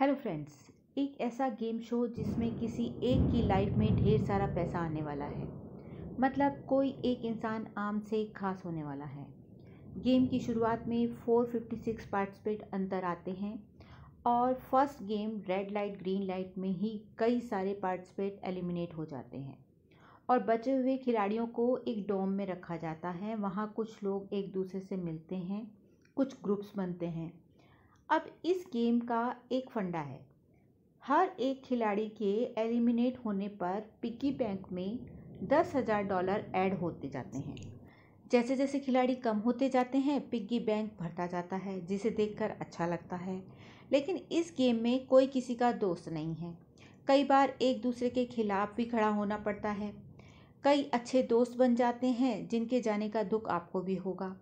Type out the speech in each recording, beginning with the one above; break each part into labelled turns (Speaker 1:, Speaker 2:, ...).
Speaker 1: hello friends एक ऐसा game show जिसमें किसी एक की लाइफ में ढेर सारा पैसा आने वाला है मतलब कोई एक इंसान आम से खास होने वाला है गेम की शुरुआत में 456 पार्टिसिपेट अंतर आते हैं और first game red light green light में ही कई सारे पार्टिसिपेट एलिमिनेट हो जाते हैं और बचे हुए खिलाड़ियों को एक डोम में रखा जाता है वहाँ कुछ लोग एक दूसरे से मिलते हैं कुछ ग्रुप्स बनते हैं अब इस गेम का एक फंडा है हर एक खिलाड़ी के एलिमिनेट होने पर पिकी बैंक में दस हज़ार डॉलर ऐड होते जाते हैं जैसे जैसे खिलाड़ी कम होते जाते हैं पिग्गी बैंक भरता जाता है जिसे देखकर अच्छा लगता है लेकिन इस गेम में कोई किसी का दोस्त नहीं है कई बार एक दूसरे के खिलाफ भी खड़ा होना पड़ता है कई अच्छे दोस्त बन जाते हैं जिनके जाने का दुख आपको भी होगा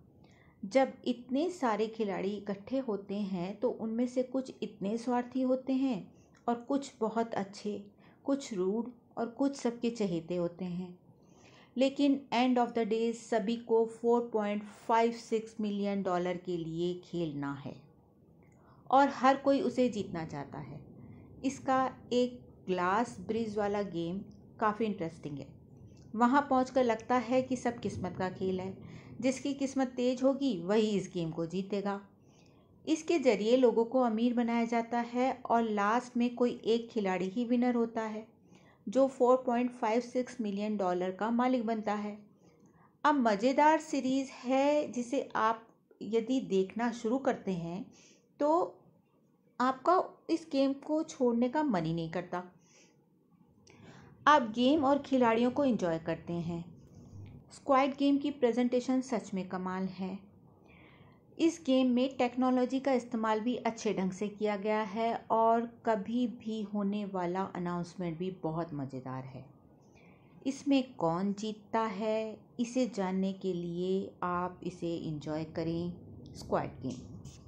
Speaker 1: जब इतने सारे खिलाड़ी इकट्ठे होते हैं तो उनमें से कुछ इतने स्वार्थी होते हैं और कुछ बहुत अच्छे कुछ रूड और कुछ सबके चहेते होते हैं लेकिन एंड ऑफ द डे सभी को 4.56 मिलियन डॉलर के लिए खेलना है और हर कोई उसे जीतना चाहता है इसका एक ग्लास ब्रिज वाला गेम काफ़ी इंटरेस्टिंग है वहाँ पहुँच लगता है कि सब किस्मत का खेल है जिसकी किस्मत तेज होगी वही इस गेम को जीतेगा इसके ज़रिए लोगों को अमीर बनाया जाता है और लास्ट में कोई एक खिलाड़ी ही विनर होता है जो 4.56 मिलियन डॉलर का मालिक बनता है अब मज़ेदार सीरीज़ है जिसे आप यदि देखना शुरू करते हैं तो आपका इस गेम को छोड़ने का मन ही नहीं करता आप गेम और खिलाड़ियों को इंजॉय करते हैं स्क्वाइड गेम की प्रेजेंटेशन सच में कमाल है इस गेम में टेक्नोलॉजी का इस्तेमाल भी अच्छे ढंग से किया गया है और कभी भी होने वाला अनाउंसमेंट भी बहुत मज़ेदार है इसमें कौन जीतता है इसे जानने के लिए आप इसे इंजॉय करें स्क्वाड गेम